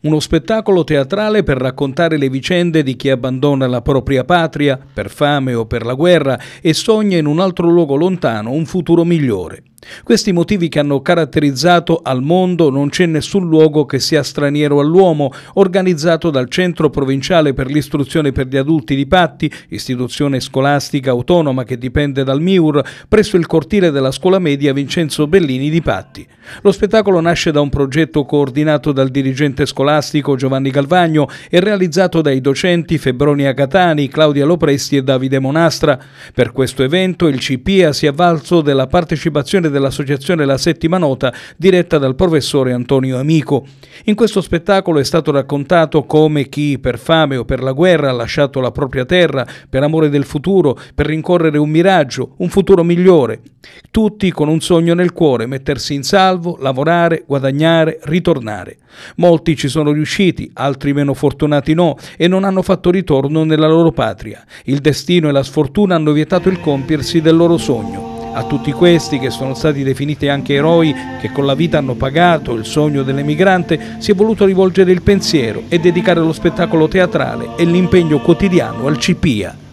uno spettacolo teatrale per raccontare le vicende di chi abbandona la propria patria per fame o per la guerra e sogna in un altro luogo lontano un futuro migliore. Questi motivi che hanno caratterizzato al mondo non c'è nessun luogo che sia straniero all'uomo, organizzato dal Centro Provinciale per l'Istruzione per gli Adulti di Patti, istituzione scolastica autonoma che dipende dal MIUR, presso il cortile della scuola media Vincenzo Bellini di Patti. Lo spettacolo nasce da un progetto coordinato dal dirigente scolastico Giovanni Calvagno e realizzato dai docenti Febroni Catani, Claudia Lopresti e Davide Monastra. Per questo evento il CIPIA si è avvalso della partecipazione membri dell'associazione La Settima Nota, diretta dal professore Antonio Amico. In questo spettacolo è stato raccontato come chi per fame o per la guerra ha lasciato la propria terra per amore del futuro, per rincorrere un miraggio, un futuro migliore. Tutti con un sogno nel cuore, mettersi in salvo, lavorare, guadagnare, ritornare. Molti ci sono riusciti, altri meno fortunati no, e non hanno fatto ritorno nella loro patria. Il destino e la sfortuna hanno vietato il compiersi del loro sogno. A tutti questi, che sono stati definiti anche eroi, che con la vita hanno pagato il sogno dell'emigrante, si è voluto rivolgere il pensiero e dedicare lo spettacolo teatrale e l'impegno quotidiano al CIPIA.